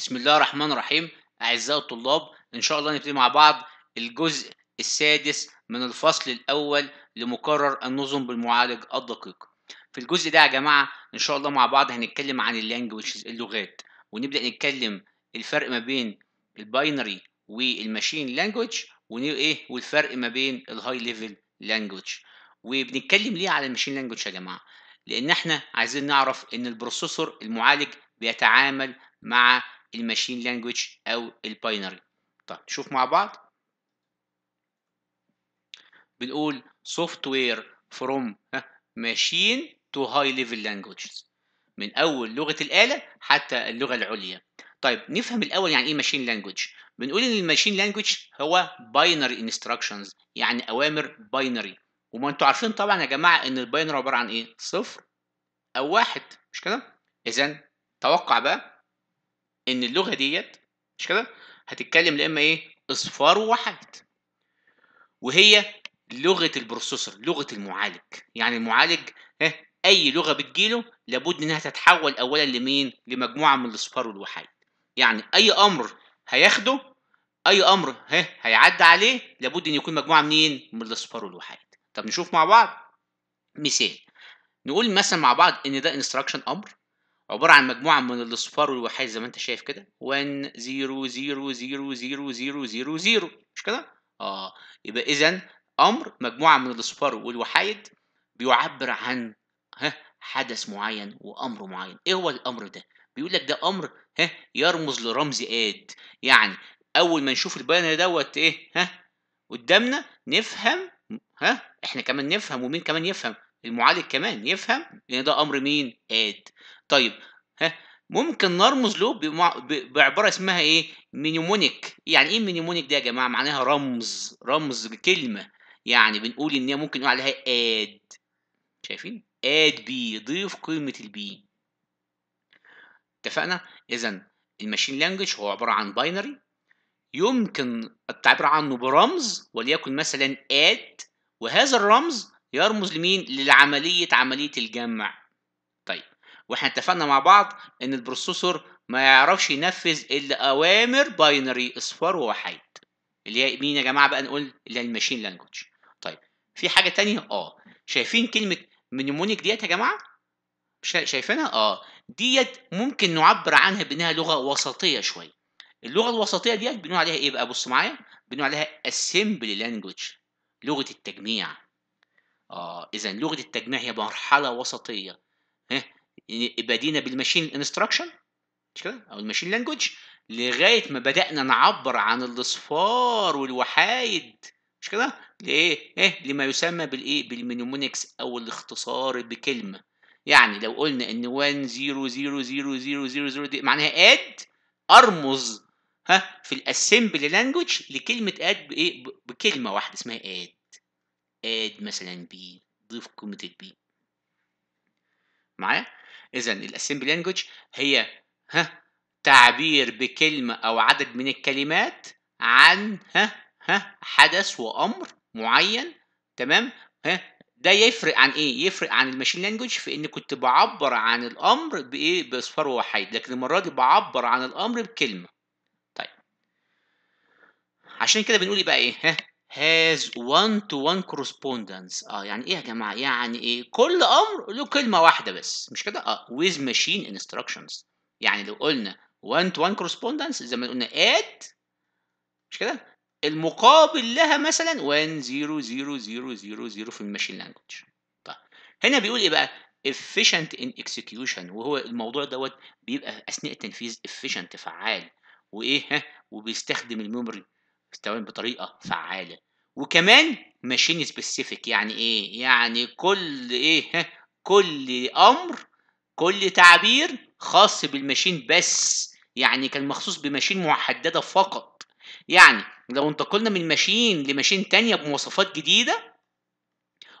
بسم الله الرحمن الرحيم أعزائي الطلاب إن شاء الله نبتدي مع بعض الجزء السادس من الفصل الأول لمقرر النظم بالمعالج الدقيق في الجزء ده يا جماعة إن شاء الله مع بعض هنتكلم عن اللانجوجز اللغات ونبدأ نتكلم الفرق ما بين الباينري والماشين لانجوج وإيه والفرق ما بين الهاي ليفل لانجوج وبنتكلم ليه على الماشين لانجوج يا جماعة لأن إحنا عايزين نعرف إن البروسيسور المعالج بيتعامل مع الماشين لانجوج او الباينري طيب نشوف مع بعض بنقول سوفت وير فروم ماشين تو هاي ليفل لانجوجز من اول لغه الاله حتى اللغه العليا طيب نفهم الاول يعني ايه ماشين لانجوج بنقول ان الماشين لانجوج هو باينري انستراكشنز يعني اوامر باينري وما انتم عارفين طبعا يا جماعه ان الباينري عباره عن ايه صفر او واحد مش كده اذا توقع بقى ان اللغه ديت مش كده هتتكلم يا اما ايه اصفار وواحات وهي لغه البروسيسور لغه المعالج يعني المعالج ها اي لغه بتجيله لابد انها تتحول اولا لمين لمجموعه من الاصفار والوحيد يعني اي امر هياخده اي امر ها هيعدي عليه لابد ان يكون مجموعه منين من الاصفار والوحيد طب نشوف مع بعض مثال نقول مثلا مع بعض ان ده انستراكشن امر عبارة عن مجموعة من الأصفار والوحايد زي ما أنت شايف كده 1 0 0 0 0 0 0 مش كده؟ آه يبقى إذا أمر مجموعة من الأصفار والوحايد بيعبر عن ها حدث معين وأمر معين، إيه هو الأمر ده؟ بيقول لك ده أمر ها يرمز لرمز آد، يعني أول ما نشوف البيان دوت إيه ها قدامنا نفهم ها إحنا كمان نفهم ومين كمان يفهم المعالج كمان يفهم ان ده امر مين اد طيب ها ممكن نرمز له بعباره اسمها ايه مينيمونيك يعني ايه مينيمونيك ده يا جماعه معناها رمز رمز كلمه يعني بنقول ان هي ممكن نقول عليها اد شايفين اد بي ضيف قيمه البي اتفقنا اذا الماشين لانجوج هو عباره عن باينري يمكن التعبير عنه برمز وليكن مثلا اد وهذا الرمز يرمز لمين للعملية عملية الجمع طيب واحنا اتفقنا مع بعض ان البروسيسور ما يعرفش ينفذ الا اوامر باينري اصفار ووحيد اللي هي مين يا جماعه بقى نقول اللي هي الماشين لانجوج طيب في حاجه تانية اه شايفين كلمه مينيمونيك ديت يا جماعه شايفينها اه ديت ممكن نعبر عنها بانها لغه وسطيه شويه اللغه الوسطيه ديت بنقول عليها ايه بقى بص معايا بنقول عليها اسمبلي لانجوج لغه التجميع اه اذا لغه التجميع هي مرحله وسطيه ها بدينا بالماشين انستراكشن مش كده او الماشين لانجوج لغايه ما بدانا نعبر عن الاصفار والوحايد مش كده لايه ايه لما يسمى بالايه بالمينومونكس او الاختصار بكلمه يعني لو قلنا ان 1000000 دي معناها اد ارمز ها في الاسمبلي لانجوج لكلمه اد بايه بكلمه واحده اسمها اد اد مثلا بي ضيف قيمه البي معايا اذا الاسمبلي لانجوج هي ها تعبير بكلمة او عدد من الكلمات عن ها ها حدث وامر معين تمام ها ده يفرق عن ايه يفرق عن الماشين لانجوج في ان كنت بعبر عن الامر بايه باصفار وحيد لكن المره دي بعبر عن الامر بكلمه طيب عشان كده بنقول ايه بقى ايه ها has one to one correspondence اه يعني ايه يا جماعه يعني ايه كل امر له كلمه واحده بس مش كده اه with machine instructions يعني لو قلنا one to one correspondence زي ما قلنا at مش كده المقابل لها مثلا 1 0 في الماشين لانجوج طيب هنا بيقول ايه بقى efficient in execution وهو الموضوع دوت بيبقى اثناء التنفيذ efficient فعال وايه ها وبيستخدم الميموري بتستخدم بطريقه فعاله وكمان ماشين سبيسيفيك يعني ايه يعني كل ايه كل امر كل تعبير خاص بالماشين بس يعني كان مخصوص بماشين محدده فقط يعني لو انتقلنا من ماشين لماشين تانية بمواصفات جديده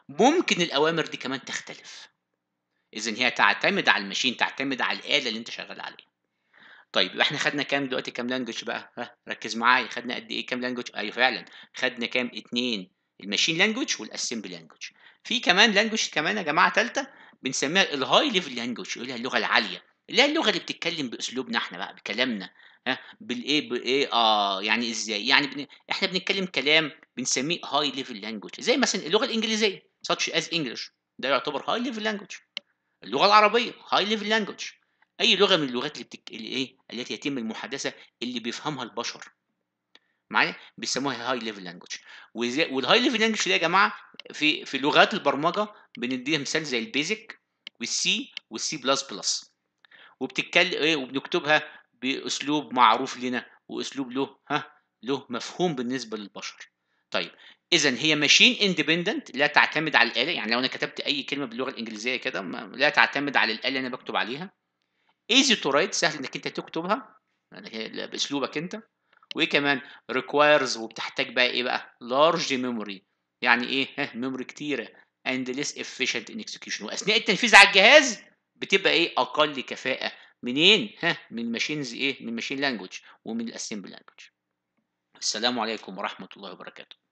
ممكن الاوامر دي كمان تختلف اذا هي تعتمد على الماشين تعتمد على الاله اللي انت شغال عليها طيب احنا خدنا كام دلوقتي كام لانجوج بقى ها ركز معايا خدنا قد ايه كام لانجوج ايوه فعلا خدنا كام اتنين الماشين لانجوج والاسمبلي لانجوج في كمان لانجوج كمان يا جماعه ثالثه بنسميها الهاي ليفل لانجوج اللي هي اللغه العاليه اللي هي اللغه اللي بتتكلم باسلوبنا احنا بقى بكلامنا ها بالايه بايه اه يعني ازاي يعني بن... احنا بنتكلم كلام بنسميه هاي ليفل لانجوج زي مثلا اللغه الانجليزيه such as English ده يعتبر هاي ليفل لانجوج اللغه العربيه هاي ليفل لانجوج اي لغه من اللغات اللي بتك... اللي ايه التي يتم المحادثه اللي بيفهمها البشر معايا بيسموها هاي ليفل لانجوج والهاي ليفل لانجوج دي يا جماعه في في لغات البرمجه بنديها مثال زي البيزك والسي والسي بلس بلس وبتتكلم ايه وبنكتبها باسلوب معروف لنا واسلوب له ها له مفهوم بالنسبه للبشر طيب اذا هي ماشين اندبندنت لا تعتمد على الاله يعني لو انا كتبت اي كلمه باللغه الانجليزيه كده لا تعتمد على الاله اللي انا بكتب عليها ايزي تو رايت سهل انك انت تكتبها يعني باسلوبك انت وايه كمان ريكوايرز وبتحتاج بقى ايه بقى لارج ميموري يعني ايه ها ميموري كتيره اند ليس افيشنت ان اكسكيوشن واثناء التنفيذ على الجهاز بتبقى ايه اقل كفاءه منين ها من ماشينز ايه من ماشين لانجوج ومن الاسمبل لانجوج السلام عليكم ورحمه الله وبركاته